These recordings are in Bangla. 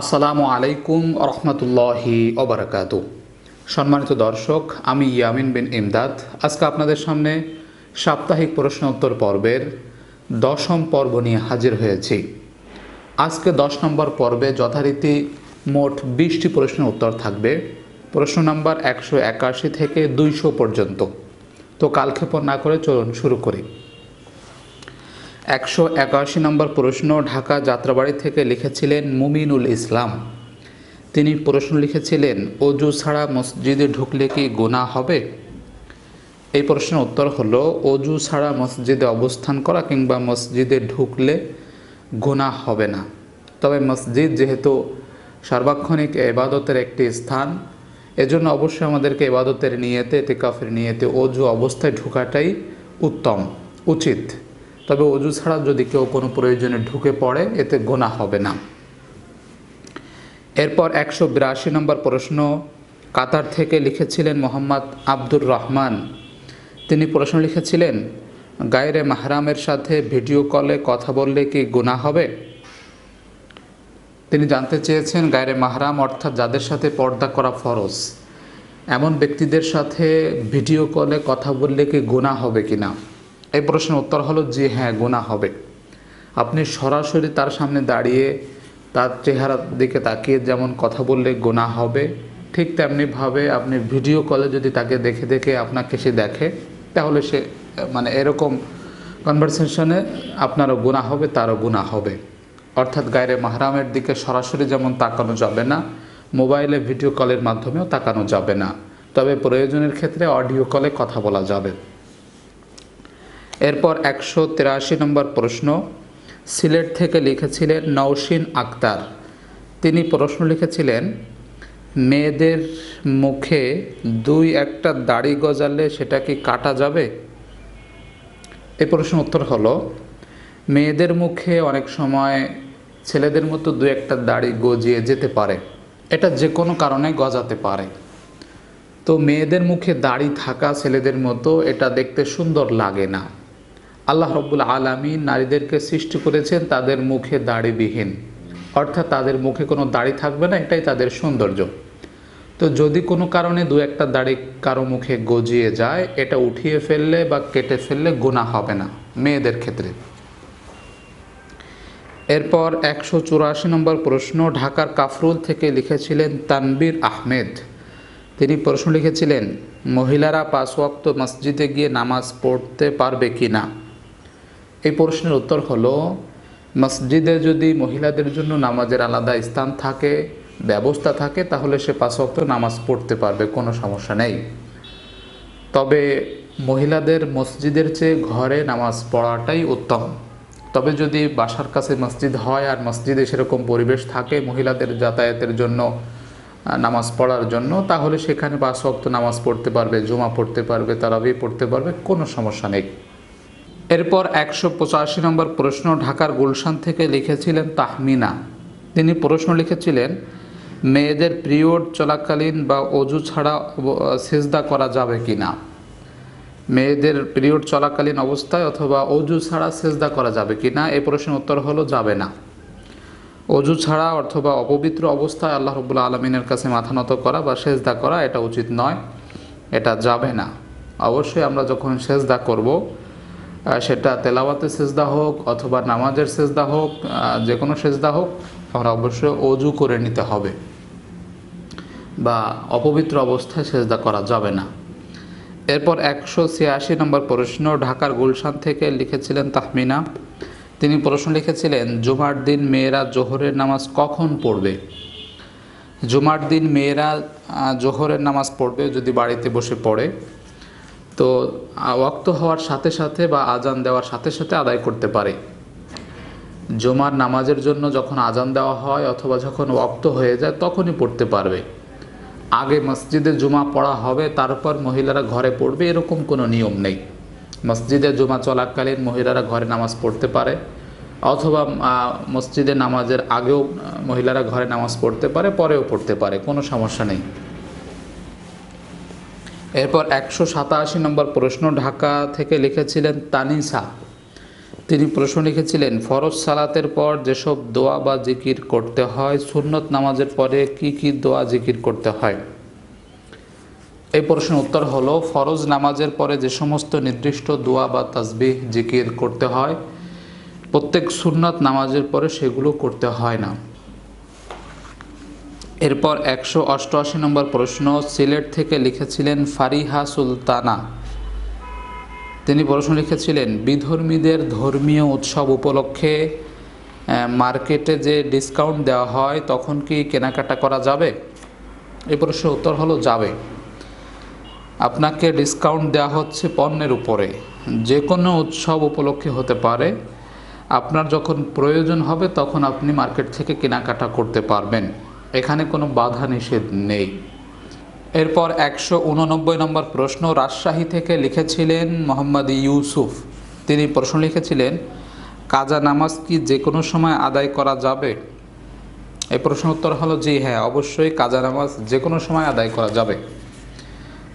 আসসালামু আলাইকুম রহমতুল্লাহি অবরাকাত সম্মানিত দর্শক আমি ইয়ামিন বিন ইমদাদ আজকে আপনাদের সামনে সাপ্তাহিক প্রশ্ন উত্তর পর্বের দশম পর্ব নিয়ে হাজির হয়েছি আজকে দশ নম্বর পর্বে যথারীতি মোট বিশটি প্রশ্নের উত্তর থাকবে প্রশ্ন নম্বর একশো একাশি থেকে দুইশো পর্যন্ত তো কালক্ষেপণ না করে চলুন শুরু করি একশো একাশি নম্বর প্রশ্ন ঢাকা যাত্রাবাড়ি থেকে লিখেছিলেন মুমিনুল ইসলাম তিনি প্রশ্ন লিখেছিলেন অজু ছাড়া মসজিদে ঢুকলে কি গোনা হবে এই প্রশ্নের উত্তর হলো অজু ছাড়া মসজিদে অবস্থান করা কিংবা মসজিদে ঢুকলে গোনা হবে না তবে মসজিদ যেহেতু সার্বক্ষণিক এবাদতের একটি স্থান এজন্য অবশ্যই আমাদেরকে এবাদতের নিয়েতে কাফের নিয়েতে অজু অবস্থায় ঢুকাটাই উত্তম উচিত তবে অজু ছাড়া যদি কেউ কোনো প্রয়োজনে ঢুকে পড়ে এতে গোনা হবে না এরপর একশো বিরাশি নম্বর প্রশ্ন কাতার থেকে লিখেছিলেন মোহাম্মদ আব্দুর রহমান তিনি প্রশ্ন লিখেছিলেন গায়রে মাহরামের সাথে ভিডিও কলে কথা বললে কি গুণা হবে তিনি জানতে চেয়েছেন গায়রে মাহরাম অর্থাৎ যাদের সাথে পর্দা করা ফরজ এমন ব্যক্তিদের সাথে ভিডিও কলে কথা বললে কি গুণা হবে কি না এই প্রশ্নের উত্তর হলো যে হ্যাঁ গোনা হবে আপনি সরাসরি তার সামনে দাঁড়িয়ে তার চেহারার দিকে তাকিয়ে যেমন কথা বললে গোনা হবে ঠিক তেমনিভাবে আপনি ভিডিও কলে যদি তাকে দেখে দেখে আপনাকে সে দেখে তাহলে সে মানে এরকম কনভারসেশনে আপনারও গুণা হবে তারও গুণা হবে অর্থাৎ গায়ের মাহরামের দিকে সরাসরি যেমন তাকানো যাবে না মোবাইলে ভিডিও কলের মাধ্যমেও তাকানো যাবে না তবে প্রয়োজনের ক্ষেত্রে অডিও কলে কথা বলা যাবে এরপর একশো তিরাশি নম্বর প্রশ্ন সিলেট থেকে লিখেছিলেন নওশিন আক্তার তিনি প্রশ্ন লিখেছিলেন মেয়েদের মুখে দুই একটা দাড়ি গজালে সেটা কি কাটা যাবে এ প্রশ্ন উত্তর হলো মেয়েদের মুখে অনেক সময় ছেলেদের মতো দু একটা দাড়ি গজিয়ে যেতে পারে এটা যে কোনো কারণে গজাতে পারে তো মেয়েদের মুখে দাড়ি থাকা ছেলেদের মতো এটা দেখতে সুন্দর লাগে না আল্লাহ রব্বুল আলমী নারীদেরকে সৃষ্টি করেছেন তাদের মুখে দাড়িবিহীন অর্থাৎ তাদের মুখে কোনো দাড়ি থাকবে না এটাই তাদের সৌন্দর্য তো যদি কোনো কারণে দু একটা দাড়ি কারো মুখে গজিয়ে যায় এটা উঠিয়ে ফেললে বা কেটে ফেললে গোনা হবে না মেয়েদের ক্ষেত্রে এরপর একশো চুরাশি নম্বর প্রশ্ন ঢাকার কাফরুল থেকে লিখেছিলেন তানবির আহমেদ তিনি প্রশ্ন লিখেছিলেন মহিলারা পাঁচ ওয়াক্ত মসজিদে গিয়ে নামাজ পড়তে পারবে কি না এই প্রশ্নের উত্তর হলো মসজিদে যদি মহিলাদের জন্য নামাজের আলাদা স্থান থাকে ব্যবস্থা থাকে তাহলে সে পাঁচক্ত নামাজ পড়তে পারবে কোনো সমস্যা নেই তবে মহিলাদের মসজিদের চেয়ে ঘরে নামাজ পড়াটাই উত্তম তবে যদি বাসার কাছে মসজিদ হয় আর মসজিদে সেরকম পরিবেশ থাকে মহিলাদের যাতায়াতের জন্য নামাজ পড়ার জন্য তাহলে সেখানে পাঁচ ওয়াক্ত নামাজ পড়তে পারবে জমা পড়তে পারবে তারাবি পড়তে পারবে কোনো সমস্যা নেই এরপর একশো পঁচাশি নম্বর প্রশ্ন ঢাকার গুলশান থেকে লিখেছিলেন তাহমিনা তিনি প্রশ্ন লিখেছিলেন মেয়েদের পিরিয়ড চলাকালীন বা অজু ছাড়া সেজদা করা যাবে কি না মেয়েদের পিরিয়ড চলাকালীন অবস্থায় অথবা অজু ছাড়া সেজদা করা যাবে কি না এ প্রশ্নের উত্তর হলো যাবে না অজু ছাড়া অথবা অপবিত্র অবস্থায় আল্লাহ রবুল্লা আলমিনের কাছে মাথা নত করা বা সেজদা করা এটা উচিত নয় এটা যাবে না অবশ্যই আমরা যখন সেজদা করবো সেটা তেলাওয়াতে সেজদা হোক অথবা নামাজের সেজদা হোক যে কোনো সেজদা হোক আমরা অবশ্যই অজু করে নিতে হবে বা অপবিত্র অবস্থায় সেজদা করা যাবে না এরপর একশো ছিয়াশি নম্বর প্রশ্ন ঢাকার গুলশান থেকে লিখেছিলেন তাহমিনা তিনি প্রশ্ন লিখেছিলেন জুমার দিন মেয়েরা জোহরের নামাজ কখন পড়বে জুমার দিন মেয়েরা জোহরের নামাজ পড়বে যদি বাড়িতে বসে পড়ে তো ওয়াক্ত হওয়ার সাথে সাথে বা আজান দেওয়ার সাথে সাথে আদায় করতে পারে জমার নামাজের জন্য যখন আজান দেওয়া হয় অথবা যখন ওয়াক্ত হয়ে যায় তখনই পড়তে পারবে আগে মসজিদে জুমা পড়া হবে তারপর মহিলারা ঘরে পড়বে এরকম কোনো নিয়ম নেই মসজিদে জুমা চলাকালীন মহিলারা ঘরে নামাজ পড়তে পারে অথবা মসজিদে নামাজের আগেও মহিলারা ঘরে নামাজ পড়তে পারে পরেও পড়তে পারে কোনো সমস্যা নেই এরপর একশো সাতাশি নম্বর প্রশ্ন ঢাকা থেকে লিখেছিলেন তানিসা তিনি প্রশ্ন লিখেছিলেন ফরজ সালাতের পর যেসব দোয়া বা জিকির করতে হয় সুন্নত নামাজের পরে কি কি দোয়া জিকির করতে হয় এই প্রশ্নের উত্তর হলো ফরজ নামাজের পরে যে সমস্ত নির্দিষ্ট দোয়া বা তাসবিহ জিকির করতে হয় প্রত্যেক সুন্নাত নামাজের পরে সেগুলো করতে হয় না এরপর একশো অষ্টআশি নম্বর প্রশ্ন সিলেট থেকে লিখেছিলেন ফারিহা সুলতানা তিনি প্রশ্ন লিখেছিলেন বিধর্মীদের ধর্মীয় উৎসব উপলক্ষে মার্কেটে যে ডিসকাউন্ট দেওয়া হয় তখন কি কেনাকাটা করা যাবে এ প্রশ্নের উত্তর হলো যাবে আপনাকে ডিসকাউন্ট দেওয়া হচ্ছে পণ্যের উপরে যে কোনো উৎসব উপলক্ষে হতে পারে আপনার যখন প্রয়োজন হবে তখন আপনি মার্কেট থেকে কেনাকাটা করতে পারবেন এখানে কোনো বাধা নিষেধ নেই এরপর একশো উননব্বই নম্বর প্রশ্ন রাজশাহী থেকে লিখেছিলেন মোহাম্মদ ইউসুফ তিনি প্রশ্ন লিখেছিলেন কাজা নামাজ কি যে কোনো সময় আদায় করা যাবে এই প্রশ্ন উত্তর হলো জি হ্যাঁ অবশ্যই কাজা নামাজ যে কোনো সময় আদায় করা যাবে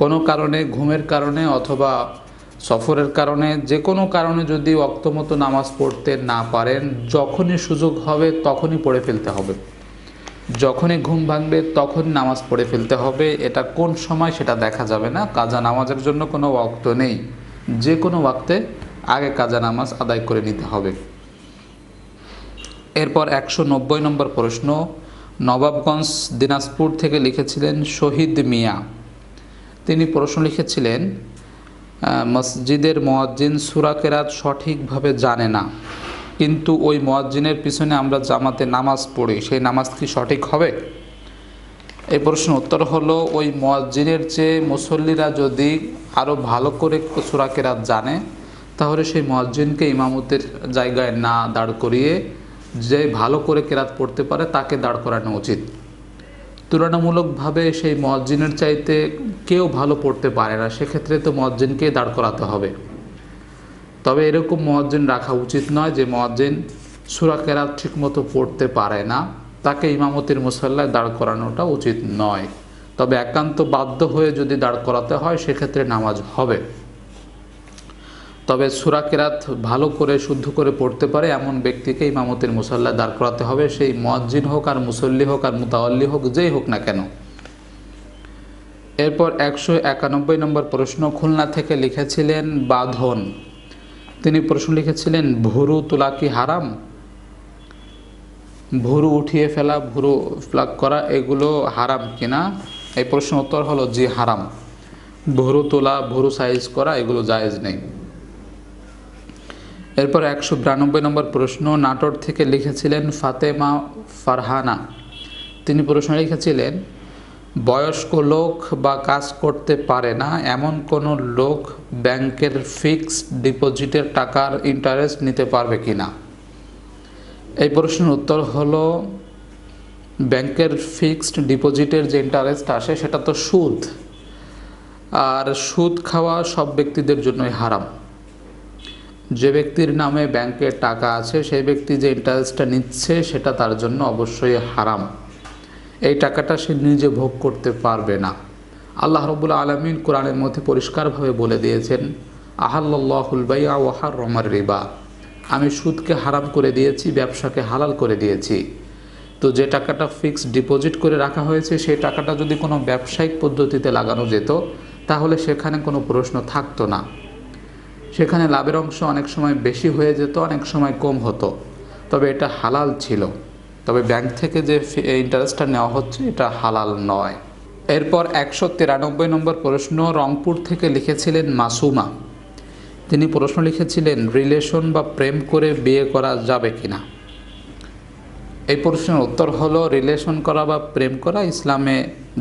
কোনো কারণে ঘুমের কারণে অথবা সফরের কারণে যে কোনো কারণে যদি অক্তমতো নামাজ পড়তে না পারেন যখনই সুযোগ হবে তখনই পড়ে ফেলতে হবে যখনই ঘুম ভাঙবে তখন নামাজ পড়ে ফেলতে হবে এটা কোন সময় সেটা দেখা যাবে না কাজা নামাজের জন্য কোনো ওয়াক্ত নেই যে কোনো ওয়াক্তে আগে কাজা নামাজ আদায় করে নিতে হবে এরপর একশো নব্বই নম্বর প্রশ্ন নবাবগঞ্জ দিনাজপুর থেকে লিখেছিলেন শহীদ মিয়া তিনি প্রশ্ন লিখেছিলেন মসজিদের মোয়াজ্জিন সুরাকেরাত সঠিকভাবে জানে না কিন্তু ওই মোয়াজ্জিনের পিছনে আমরা জামাতে নামাজ পড়ি সেই নামাজ কি সঠিক হবে এই প্রশ্নের উত্তর হলো ওই মোয়াজ্জিনের চেয়ে মুসল্লিরা যদি আরও ভালো করে সুরাকেরাত জানে তাহলে সেই মোয়াজ্জিনকে ইমামতের জায়গায় না দাঁড় করিয়ে যে ভালো করে কেরাত পড়তে পারে তাকে দাঁড় করানো উচিত তুলনামূলকভাবে সেই মজ্জিনের চাইতে কেউ ভালো পড়তে পারে না সেক্ষেত্রে তো মজ্জিনকে দাঁড় করাতে হবে তবে এরকম মহাজ্জিন রাখা উচিত নয় যে মহাজ্জিন সুরা কেরাত ঠিকমতো পড়তে পারে না তাকে ইমামতির মুসল্লায় দাঁড় করানোটা উচিত নয় তবে একান্ত বাধ্য হয়ে যদি দাঁড় করাতে হয় সেক্ষেত্রে নামাজ হবে তবে সুরা কেরাত ভালো করে শুদ্ধ করে পড়তে পারে এমন ব্যক্তিকে ইমামতির মুসল্লায় দাঁড় করাতে হবে সেই মজ্জিন হোক আর মুসল্লি হোক আর মুতাওয়াল্লি হোক যেই হোক না কেন এরপর একশো একানব্বই নম্বর প্রশ্ন খুলনা থেকে লিখেছিলেন বাঁধন তিনি প্রশ্ন লিখেছিলেন ভুরু তোলা কি হারাম ভুরু উঠিয়ে ফেলা ভুরু প্লাগ করা এগুলো হারাম কিনা এই প্রশ্ন উত্তর হলো জি হারাম ভুরু তোলা ভুরু সাইজ করা এগুলো জায়েজ নেই এরপর একশো বিরানব্বই নম্বর প্রশ্ন নাটোর থেকে লিখেছিলেন ফাতেমা ফারহানা তিনি প্রশ্ন লিখেছিলেন বয়স্ক লোক বা কাজ করতে পারে না এমন কোনো লোক ব্যাংকের ফিক্সড ডিপোজিটের টাকার ইন্টারেস্ট নিতে পারবে কি না এই প্রশ্নের উত্তর হলো ব্যাংকের ফিক্সড ডিপোজিটের যে ইন্টারেস্ট আসে সেটা তো সুদ আর সুদ খাওয়া সব ব্যক্তিদের জন্যই হারাম যে ব্যক্তির নামে ব্যাংকের টাকা আছে সেই ব্যক্তি যে ইন্টারেস্টটা নিচ্ছে সেটা তার জন্য অবশ্যই হারাম এই টাকাটা সে নিজে ভোগ করতে পারবে না আল্লাহ রবুল আলমিন কোরআনের মধ্যে পরিষ্কারভাবে বলে দিয়েছেন আহাল্লাহুল বাইয়া ওয়াহার রমার রিবা আমি সুদকে হারাম করে দিয়েছি ব্যবসাকে হালাল করে দিয়েছি তো যে টাকাটা ফিক্সড ডিপোজিট করে রাখা হয়েছে সেই টাকাটা যদি কোনো ব্যবসায়িক পদ্ধতিতে লাগানো যেত তাহলে সেখানে কোনো প্রশ্ন থাকতো না সেখানে লাভের অংশ অনেক সময় বেশি হয়ে যেত অনেক সময় কম হতো তবে এটা হালাল ছিল তবে ব্যাংক থেকে যে ইন্টারেস্টটা নেওয়া হচ্ছে এটা হালাল নয় এরপর একশো তিরানব্বই নম্বর প্রশ্ন রংপুর থেকে লিখেছিলেন মাসুমা তিনি প্রশ্ন লিখেছিলেন রিলেশন বা প্রেম করে বিয়ে করা যাবে কি না এই প্রশ্নের উত্তর হলো রিলেশন করা বা প্রেম করা ইসলামে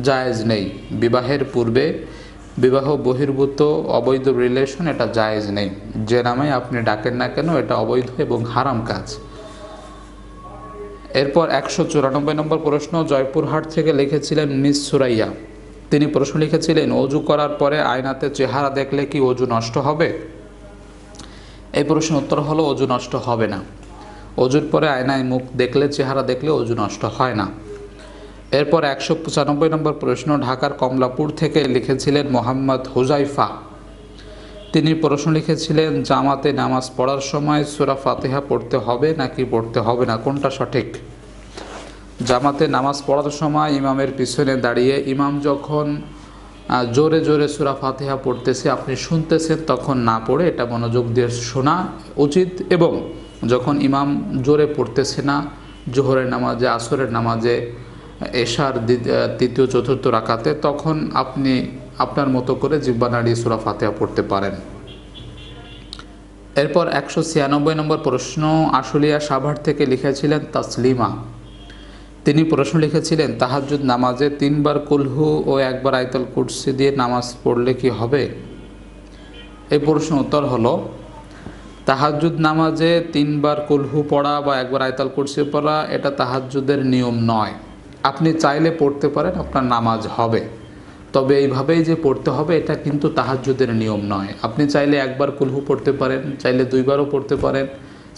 জায়েজ নেই বিবাহের পূর্বে বিবাহ বহির্ভূত অবৈধ রিলেশন এটা জায়েজ নেই যে নামে আপনি ডাকেন না কেন এটা অবৈধ এবং হারাম কাজ এরপর একশো চুরানব্বই নম্বর প্রশ্ন জয়পুরহাট থেকে লিখেছিলেন মিস সুরাইয়া তিনি প্রশ্ন লিখেছিলেন অজু করার পরে আয়নাতে চেহারা দেখলে কি অজু নষ্ট হবে এই প্রশ্নের উত্তর হলো অজু নষ্ট হবে না অজুর পরে আয়নায় মুখ দেখলে চেহারা দেখলে অজু নষ্ট হয় না এরপর একশো পঁচানব্বই নম্বর প্রশ্ন ঢাকার কমলাপুর থেকে লিখেছিলেন মোহাম্মদ হুজাইফা তিনি প্রশ্ন লিখেছিলেন জামাতে নামাজ পড়ার সময় সুরা ফাতেহা পড়তে হবে নাকি পড়তে হবে না কোনটা সঠিক জামাতে নামাজ পড়ার সময় ইমামের পিছনে দাঁড়িয়ে ইমাম যখন জোরে জোরে সুরা ফাতেহা পড়তেছে আপনি শুনতেছেন তখন না পড়ে এটা মনোযোগ দিয়ে শোনা উচিত এবং যখন ইমাম জোরে পড়তেছে না জোহরের নামাজে আসরের নামাজে এশার তৃতীয় চতুর্থ রাকাতে তখন আপনি আপনার মতো করে জিব্বা নাড়িয়ে সুরা ফাতেহা পড়তে পারেন এরপর একশো ছিয়ানব্বই নম্বর প্রশ্ন আশুলিয়া সাভার থেকে লিখেছিলেন তাসলিমা তিনি প্রশ্ন লিখেছিলেন তাহাজুদ নামাজে তিনবার কুলহু ও একবার আয়তল কুর্সি দিয়ে নামাজ পড়লে কি হবে এই প্রশ্ন উত্তর হলো তাহাজুদ নামাজে তিনবার কুলহু পড়া বা একবার আইতাল কুর্সি পড়া এটা তাহাজুদের নিয়ম নয় আপনি চাইলে পড়তে পারেন আপনার নামাজ হবে তবে এইভাবেই যে পড়তে হবে এটা কিন্তু তাহাজুদের নিয়ম নয় আপনি চাইলে একবার কুলহু পড়তে পারেন চাইলে দুইবারও পড়তে পারেন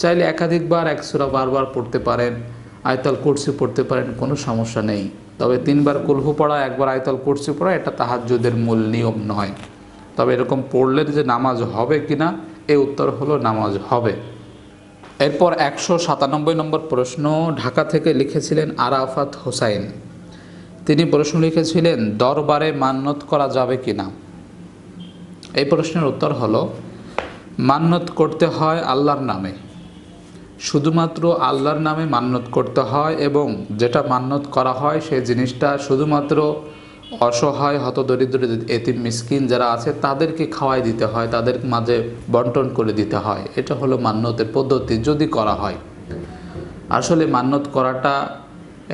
চাইলে একাধিকবার একসুরা বারবার পড়তে পারেন আয়তাল কুর্সি পড়তে পারেন কোনো সমস্যা নেই তবে তিনবার কুলহু পড়া একবার আয়তাল কুর্সি পড়া এটা তাহাজুদের মূল নিয়ম নয় তবে এরকম পড়লে যে নামাজ হবে কি না এ উত্তর হলো নামাজ হবে এরপর একশো সাতানব্বই নম্বর প্রশ্ন ঢাকা থেকে লিখেছিলেন আরাফাত হোসাইন তিনি প্রশ্ন লিখেছিলেন দরবারে মান্যত করা যাবে কি না এই প্রশ্নের উত্তর হল মান্যত করতে হয় আল্লাহর নামে শুধুমাত্র আল্লাহর নামে মান্যত করতে হয় এবং যেটা মান্যত করা হয় সেই জিনিসটা শুধুমাত্র অসহায় হতদরিদ্র এতিম মিসকিন যারা আছে তাদেরকে খাওয়াই দিতে হয় তাদের মাঝে বন্টন করে দিতে হয় এটা হলো মান্যতের পদ্ধতি যদি করা হয় আসলে মান্যত করাটা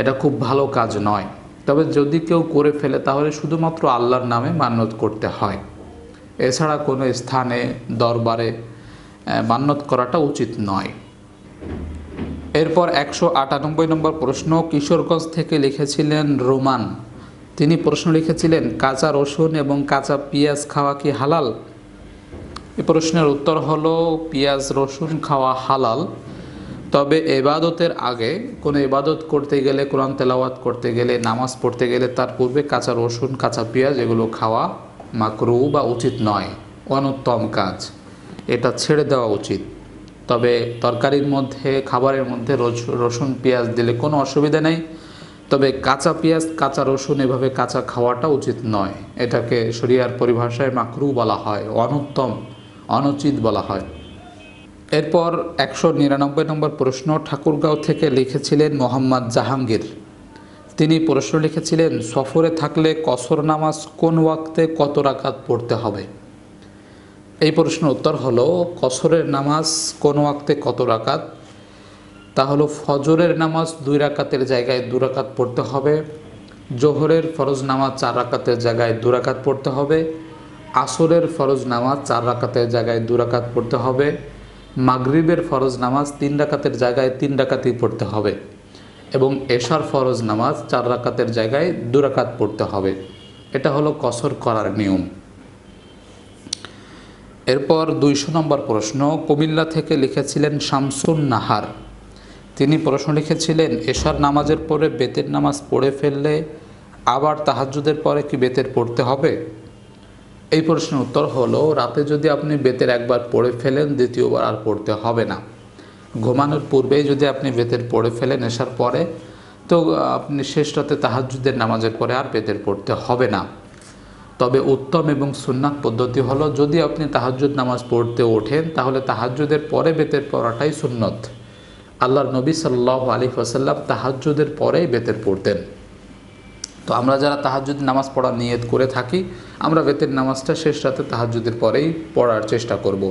এটা খুব ভালো কাজ নয় তবে যদি কেউ করে ফেলে তাহলে শুধুমাত্র আল্লাহর নামে মান্যত করতে হয় এছাড়া কোনো স্থানে দরবারে মান্যত করাটা উচিত নয় এরপর একশো আটানব্বই নম্বর প্রশ্ন কিশোরগঞ্জ থেকে লিখেছিলেন রোমান তিনি প্রশ্ন লিখেছিলেন কাঁচা রসুন এবং কাঁচা পেঁয়াজ খাওয়া কি হালাল এ প্রশ্নের উত্তর হলো পেঁয়াজ রসুন খাওয়া হালাল তবে এবাদতের আগে কোনো এবাদত করতে গেলে কোরআন তেলাওয়াত করতে গেলে নামাজ পড়তে গেলে তার পূর্বে কাঁচা রসুন কাঁচা পেঁয়াজ এগুলো খাওয়া মাকরু বা উচিত নয় অনুত্তম কাজ এটা ছেড়ে দেওয়া উচিত তবে তরকারির মধ্যে খাবারের মধ্যে রসুন পেঁয়াজ দিলে কোনো অসুবিধা নেই তবে কাঁচা পেঁয়াজ কাঁচা রসুন এভাবে কাঁচা খাওয়াটা উচিত নয় এটাকে শরিয়ার পরিভাষায় মাকরু বলা হয় অনুত্তম অনুচিত বলা হয় এরপর একশো নিরানব্বই নম্বর প্রশ্ন ঠাকুরগাঁও থেকে লিখেছিলেন মোহাম্মদ জাহাঙ্গীর তিনি প্রশ্ন লিখেছিলেন সফরে থাকলে কসর নামাজ কোন ওয়াক্তে কত রাকাত পড়তে হবে এই প্রশ্ন উত্তর হল কসরের নামাজ কোন ওয়াক্তে কত রাকাত তা হলো ফজরের নামাজ দুই রাকাতের জায়গায় দু রাকাত পড়তে হবে জোহরের ফরজ নামাজ চার রাকাতের জায়গায় দু রাকাত পড়তে হবে আসরের ফরজ নামাজ চার রাকাতের জায়গায় দু রাকাত পড়তে হবে মাগরিবের ফরজ নামাজ তিন ডাকাতের জায়গায় তিন ডাকাতি পড়তে হবে এবং এশার ফরজ নামাজ চার রাকাতের জায়গায় দু রাকাত পড়তে হবে এটা হলো কসর করার নিয়ম এরপর দুইশো নম্বর প্রশ্ন কুমিল্লা থেকে লিখেছিলেন শামসুন নাহার তিনি প্রশ্ন লিখেছিলেন এশার নামাজের পরে বেতের নামাজ পড়ে ফেললে আবার তাহাজুদের পরে কি বেতের পড়তে হবে এই প্রশ্নের উত্তর হলো রাতে যদি আপনি বেতের একবার পড়ে ফেলেন দ্বিতীয়বার আর পড়তে হবে না ঘুমানোর পূর্বেই যদি আপনি বেতের পড়ে ফেলেন এসার পরে তো আপনি শেষ রাতে তাহাজুদের নামাজের পরে আর বেতের পড়তে হবে না তবে উত্তম এবং সুন্নাত পদ্ধতি হলো যদি আপনি তাহাজুদ নামাজ পড়তে ওঠেন তাহলে তাহাজুদের পরে বেতের পড়াটাই সুন্নত আল্লাহর নবী সাল্লাহ আলী ওসাল্লাম তাহাজুদের পরেই বেতের পড়তেন তো আমরা যারা তাহাজুদ নামাজ পড়ার নিয়ত করে থাকি আমরা বেতের নামাজটা শেষ রাতে তাহাজুদের পরেই পড়ার চেষ্টা করব।